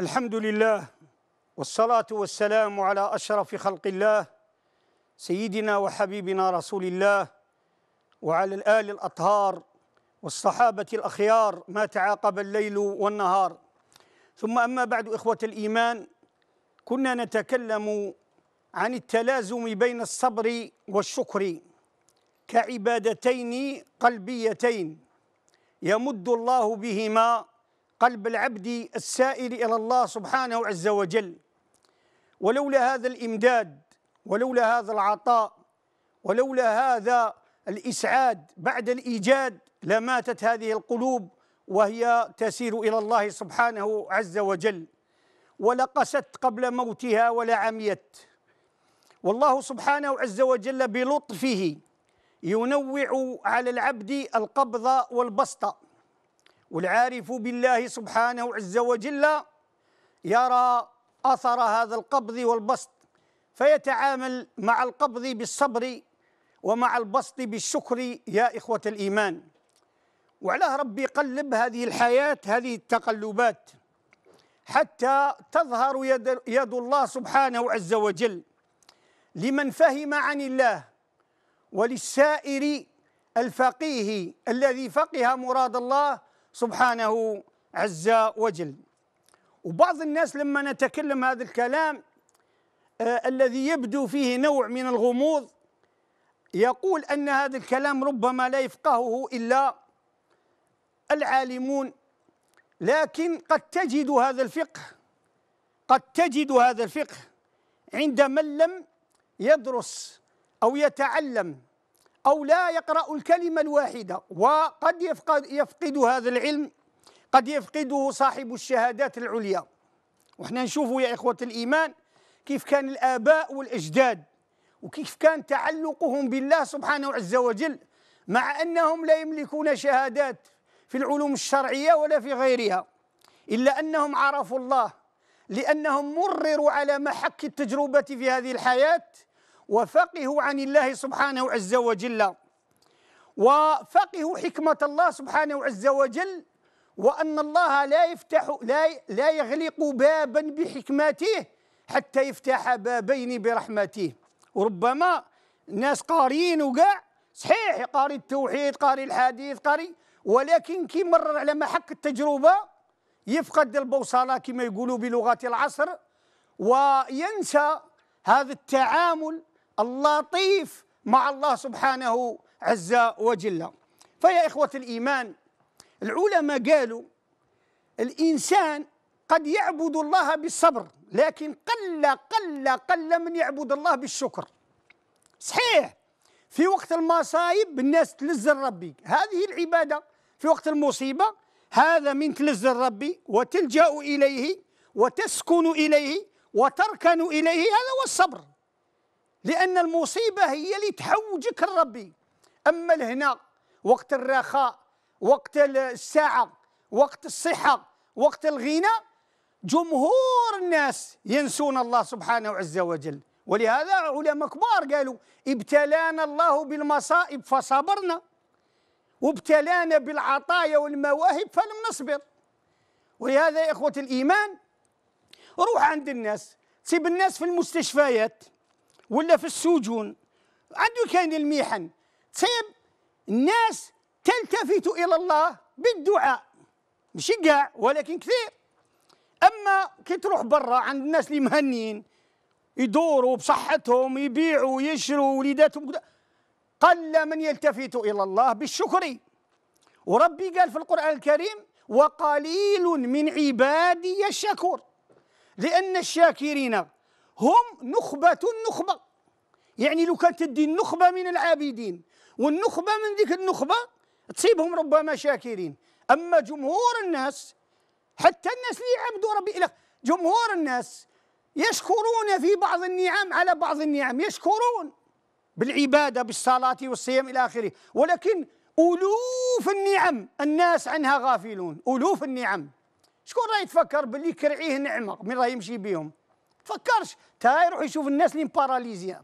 الحمد لله والصلاة والسلام على أشرف خلق الله سيدنا وحبيبنا رسول الله وعلى الآل الأطهار والصحابة الأخيار ما تعاقب الليل والنهار ثم أما بعد إخوة الإيمان كنا نتكلم عن التلازم بين الصبر والشكر كعبادتين قلبيتين يمد الله بهما قلب العبد السائل الى الله سبحانه عز وجل ولولا هذا الامداد ولولا هذا العطاء ولولا هذا الاسعاد بعد الايجاد لماتت هذه القلوب وهي تسير الى الله سبحانه عز وجل ولقست قبل موتها ولا عميت والله سبحانه عز وجل بلطفه ينوع على العبد القبض والبسطه والعارف بالله سبحانه عز وجل يرى اثر هذا القبض والبسط فيتعامل مع القبض بالصبر ومع البسط بالشكر يا اخوه الايمان وعلاه ربي قلب هذه الحياه هذه التقلبات حتى تظهر يد, يد الله سبحانه عز وجل لمن فهم عن الله وللسائر الفقيه الذي فقه مراد الله سبحانه عز وجل وبعض الناس لما نتكلم هذا الكلام آه الذي يبدو فيه نوع من الغموض يقول ان هذا الكلام ربما لا يفقهه الا العالمون لكن قد تجد هذا الفقه قد تجد هذا الفقه عند من لم يدرس او يتعلم أو لا يقرأ الكلمة الواحدة وقد يفقد, يفقد هذا العلم قد يفقده صاحب الشهادات العليا وحنا نشوفوا يا إخوة الإيمان كيف كان الآباء والأجداد وكيف كان تعلقهم بالله سبحانه عز وجل مع أنهم لا يملكون شهادات في العلوم الشرعية ولا في غيرها إلا أنهم عرفوا الله لأنهم مرروا على محك التجربة في هذه الحياة وفقهوا عن الله سبحانه عز وجل وفقهوا حكمة الله سبحانه عز وجل وأن الله لا يفتح لا لا يغلق بابا بحكمته حتى يفتح بابين برحمته وربما ناس قاريين وكاع صحيح قاري التوحيد قاري الحديث قاري ولكن كي مرر على محك التجربة يفقد البوصلة كما يقولوا بلغة العصر وينسى هذا التعامل اللطيف مع الله سبحانه عز وجل فيا إخوة الإيمان العلماء قالوا الإنسان قد يعبد الله بالصبر لكن قل قل قل من يعبد الله بالشكر صحيح في وقت المصايب الناس تلز ربي هذه العبادة في وقت المصيبة هذا من تلز ربي وتلجأ إليه وتسكن إليه وتركن إليه هذا هو الصبر لأن المصيبة هي اللي تحوجك الربي أما الهنا وقت الرخاء وقت الساعة وقت الصحة وقت الغنى جمهور الناس ينسون الله سبحانه عز وجل ولهذا علماء كبار قالوا ابتلانا الله بالمصائب فصبرنا وابتلانا بالعطايا والمواهب فلم نصبر ولهذا يا إخوة الإيمان روح عند الناس سيب الناس في المستشفيات ولا في السجون عنده كان الميحن تصيب الناس تلتفت الى الله بالدعاء ماشي كاع ولكن كثير اما كي تروح برا عند الناس اللي مهنيين يدوروا بصحتهم يبيعوا يشروا وليداتهم قل من يلتفت الى الله بالشكر وربي قال في القران الكريم وقليل من عبادي الشكور لان الشاكرين هم نخبة النخبة يعني لو كانت تدي النخبة من العابدين والنخبة من ذيك النخبة تصيبهم ربما شاكرين أما جمهور الناس حتى الناس اللي يعبدوا ربي إله جمهور الناس يشكرون في بعض النعم على بعض النعم يشكرون بالعبادة بالصلاة والصيام إلى آخره ولكن ألوف النعم الناس عنها غافلون ألوف النعم شكون راه يتفكر باللي كرعيه نعمة من راه يمشي بهم تفكرش تا يروح يشوف الناس اللي مباراليزيا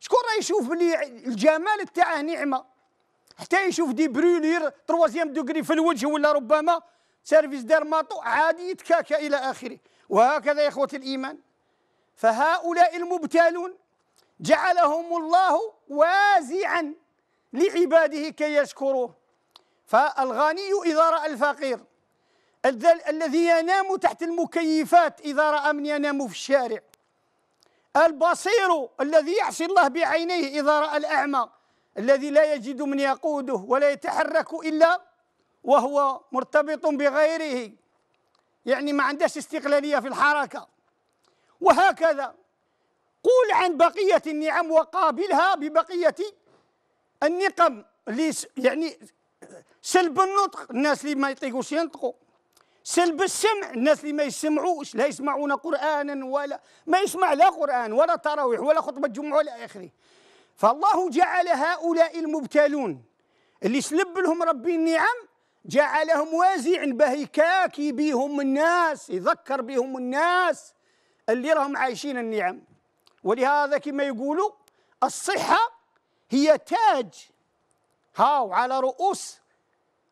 شكون راه يشوف بلي الجمال تاعه نعمه حتى يشوف دي برولير تروازيام دوغري في الوجه ولا ربما سيرفيس ديرماتو عادي يتكاكا الى اخره وهكذا يا اخوه الايمان فهؤلاء المبتلون جعلهم الله وازعا لعباده كي يشكروه فالغني اذا راى الفقير الذي ينام تحت المكيفات إذا رأى من ينام في الشارع البصير الذي يعصي الله بعينيه إذا رأى الأعمى الذي لا يجد من يقوده ولا يتحرك إلا وهو مرتبط بغيره يعني ما عندش استقلالية في الحركة وهكذا قول عن بقية النعم وقابلها ببقية النقم اللي يعني سلب النطق الناس اللي ما يطيقوش ينطقوا سلب السمع الناس اللي ما يسمعوش لا يسمعون قرانا ولا ما يسمع لا قران ولا تراويح ولا خطبه جمعه ولا اخره فالله جعل هؤلاء المبتلون اللي سلب لهم ربي النعم جعلهم وازع باه بهم الناس يذكر بهم الناس اللي راهم عايشين النعم ولهذا كما يقولوا الصحه هي تاج هاو على رؤوس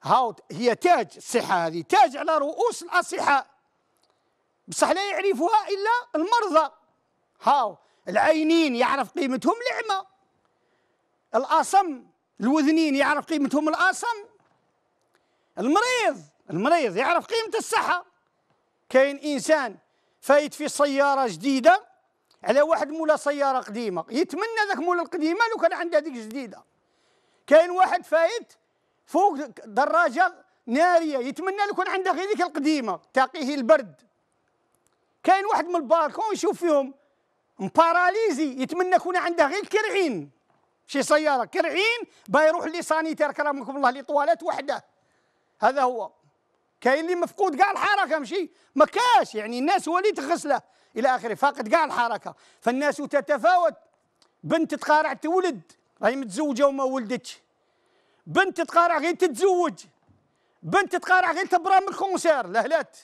هاوت هي تاج الصحة هذه تاج على رؤوس الأصحاء بصح لا يعرفها إلا المرضى هاو العينين يعرف قيمتهم لعمه الأصم الوذنين يعرف قيمتهم الأصم المريض المريض يعرف قيمة الصحة كاين إنسان فايت في سيارة جديدة على واحد مولا سيارة قديمة يتمنى ذاك مولا القديمة لو كان عنده ديك جديدة كاين واحد فايت فوق دراجه ناريه يتمنى لكون عنده غير هذيك القديمه تقيه البرد كاين واحد من الباركون يشوف فيهم مباراليزي يتمنى يكون عنده غير كرعين شي سياره كرعين بايروح يروح لي سانيتير كرامكم الله لي طوالات وحده هذا هو كاين اللي مفقود كاع الحركه ماشي ما كاش يعني الناس هو اللي تغسله الى اخره فاقد كاع الحركه فالناس تتفاوت بنت تقارع تولد راهي متزوجه وما ولدتش بنت تقارع غير تتزوج بنت تقارع غير تبرا من الكونسير لهلات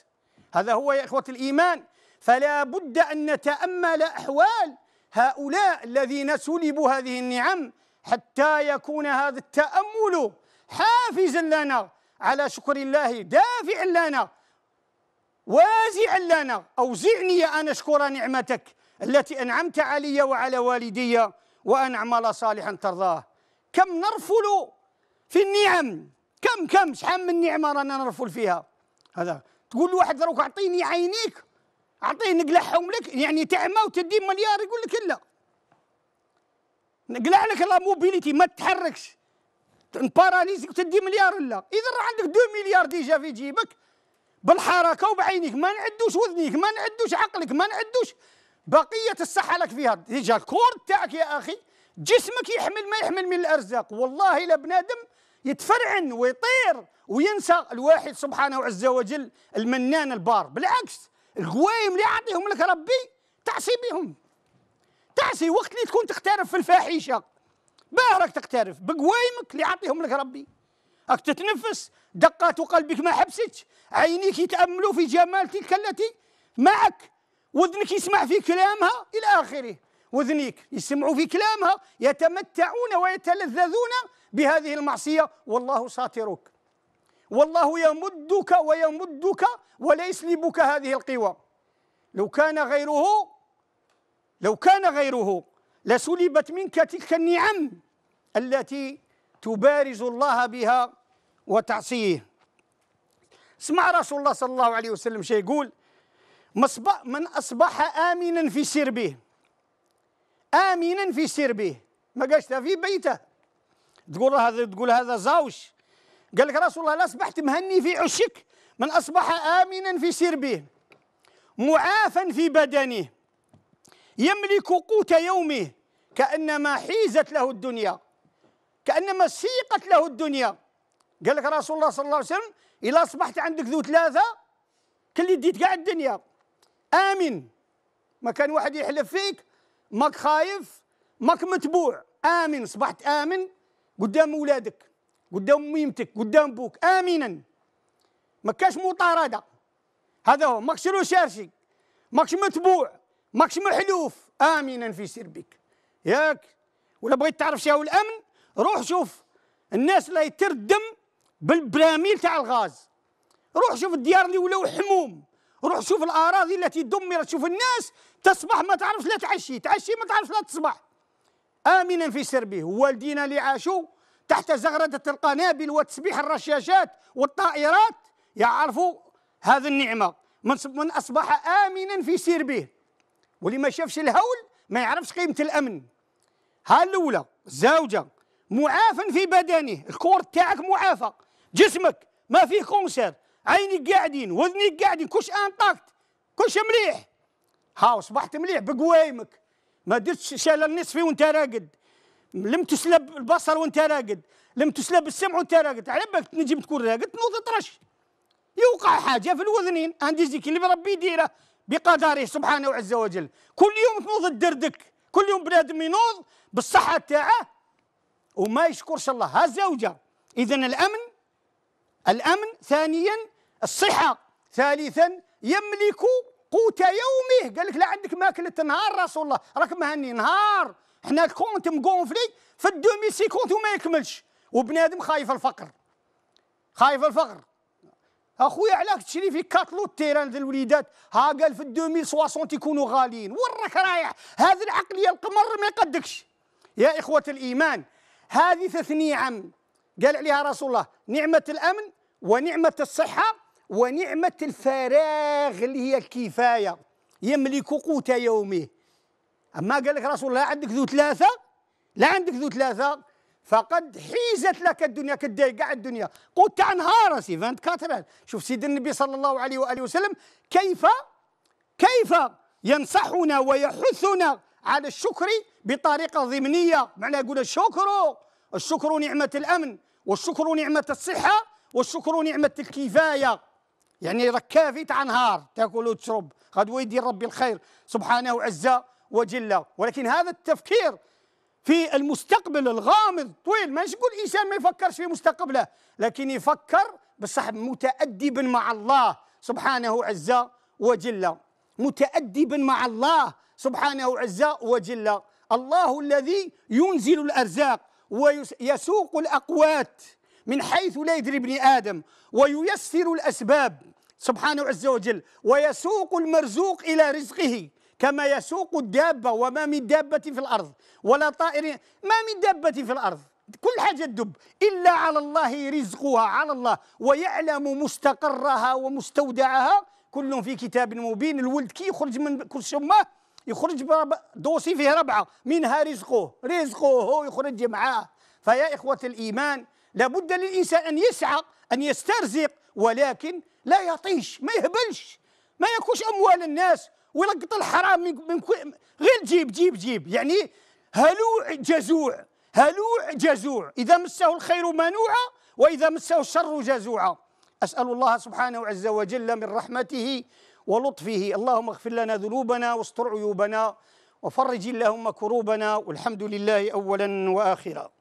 هذا هو يا إخوة الإيمان فلا بد أن نتأمل أحوال هؤلاء الذين سلبوا هذه النعم حتى يكون هذا التأمل حافزا لنا على شكر الله دافعا لنا وازعا لنا أوزعني أن أشكر نعمتك التي أنعمت علي وعلى والدي وأن أعمل صالحا ترضاه كم نرفل في النعم كم كم شحال من نعمه رانا نرفل فيها هذا تقول لواحد روك اعطيني عينيك اعطيه نقلعهم لك يعني تعمى وتدي مليار يقول لك لا نقلع لك لا موبيليتي ما تتحركش نباراليزك وتدي مليار لا اذا راه عندك 2 مليار ديجا في جيبك بالحركه وبعينيك ما نعدوش وذنيك ما نعدوش عقلك ما نعدوش بقيه الصحه لك فيها ديجا الكور تاعك يا اخي جسمك يحمل ما يحمل من الارزاق والله لا بنادم يتفرعن ويطير وينسى الواحد سبحانه عز وجل المنان البار بالعكس القوايم اللي يعطيهم لك ربي تعصي بهم تعصي وقت اللي تكون تقترف في الفاحشه باهرك تقترف بقوايمك اللي يعطيهم لك ربي راك تتنفس دقات قلبك ما حبستش عينيك يتاملوا في جمال تلك التي معك وذنك يسمع في كلامها الى اخره وذنيك يسمعوا في كلامها يتمتعون ويتلذذون بهذه المعصية والله ساترك والله يمدك ويمدك ولا يسلبك هذه القوى لو كان غيره لو كان غيره لسلبت منك تلك النعم التي تبارز الله بها وتعصيه اسمع رسول الله صلى الله عليه وسلم شيء يقول من أصبح آمنا في سربه آمنا في سربه ما قالش في بيته تقول هذا تقول هذا زوج قال لك رسول الله لا أصبحت مهني في عشك من أصبح آمنا في سربه معافا في بدنه يملك قوت يومه كأنما حيزت له الدنيا كأنما سيقت له الدنيا قال لك رسول الله صلى الله عليه وسلم إذا أصبحت عندك ذو ثلاثة كل يديت كاع الدنيا آمن ما كان واحد يحلف فيك ماك خايف ماك متبوع آمن صبحت آمن قدام اولادك قدام ميمتك قدام بوك امنا ما كاش مطارده هذا هو ماكش رشاشي ماكش متبوع ماكش محلوف امنا في سربك ياك ولا بغيت تعرف شنو الامن روح شوف الناس اللي تردم بالبراميل تاع الغاز روح شوف الديار اللي ولاو حموم روح شوف الاراضي التي دمرت شوف الناس تصبح ما تعرفش لا تعشي تعشي ما تعرفش لا تصبح آمنا في سربه والدينا اللي عاشوا تحت زغردة القنابل وتسبيح الرشاشات والطائرات يعرفوا هذه النعمة من, من أصبح آمنا في سربه واللي ما شافش الهول ما يعرفش قيمة الأمن ها الأولى زوجة معافى في بدنه الكور تاعك معافى جسمك ما فيه كونسير عينيك قاعدين وذنيك قاعدين كلش انطاكت كلش مليح ها أصبحت مليح بقوايمك ما درتش شال النصفي وانت راقد لم تسلب البصر وانت راقد لم تسلب السمع وانت راقد على بالك تنجم تكون راقد تنوض ترش يوقع حاجه في الوذنين عندي زيك اللي ربي يديره بقدره سبحانه وعز وجل كل يوم تنوض الدردك كل يوم بنادم ينوض بالصحه تاعه وما يشكرش الله ها الزوجه اذا الامن الامن ثانيا الصحه ثالثا يملك قوت يومه قال لك لا عندك ماكله نهار رسول الله راك مهني نهار حنا الكونت مقونفلي في الدومي سيكونت وما يكملش وبنادم خايف الفقر خايف الفقر اخويا علاك تشري في كاتلو التيران ديال الوليدات ها قال في 2060 يكونوا غاليين وراك رايح العقل العقليه القمر ما يقدكش يا اخوه الايمان هذه ثلاث نعم قال عليها رسول الله نعمه الامن ونعمه الصحه ونعمة الفراغ اللي هي الكفاية يملك قوت يومه أما قال لك رسول الله عندك ذو ثلاثة لا عندك ذو ثلاثة فقد حيزت لك الدنيا كداي كاع الدنيا تاع نهار سي 24 شوف سيدنا النبي صلى الله عليه وآله وسلم كيف كيف ينصحنا ويحثنا على الشكر بطريقة ضمنية معناها يقول الشكر الشكر نعمة الأمن والشكر نعمة الصحة والشكر نعمة الكفاية يعني راك كافي تاع نهار تاكل وتشرب غدوه يدير ربي الخير سبحانه وعز وجل ولكن هذا التفكير في المستقبل الغامض طويل ما نقول الانسان ما يفكرش في مستقبله لكن يفكر بصح متادبا مع الله سبحانه عز وجل متادبا مع الله سبحانه عز وجل الله الذي ينزل الارزاق ويسوق الاقوات من حيث لا يدري ابن آدم وييسر الأسباب سبحانه عز وجل ويسوق المرزوق إلى رزقه كما يسوق الدابة وما من دابة في الأرض ولا طائر ما من دابة في الأرض كل حاجة تدب إلا على الله رزقها على الله ويعلم مستقرها ومستودعها كل في كتاب مبين الولد كي يخرج من كل أمه يخرج دوسي فيه ربعة منها رزقه رزقه هو يخرج معاه فيا إخوة الإيمان لابد للإنسان أن يسعى أن يسترزق ولكن لا يطيش ما يهبلش ما ياكلش أموال الناس ويلقط الحرام من غير جيب جيب جيب يعني هلوع جزوع هلوع جزوع إذا مسه الخير منوعا وإذا مسه الشر جزوعا أسأل الله سبحانه عز وجل من رحمته ولطفه اللهم اغفر لنا ذنوبنا واستر عيوبنا وفرج اللهم كروبنا والحمد لله أولا وآخرا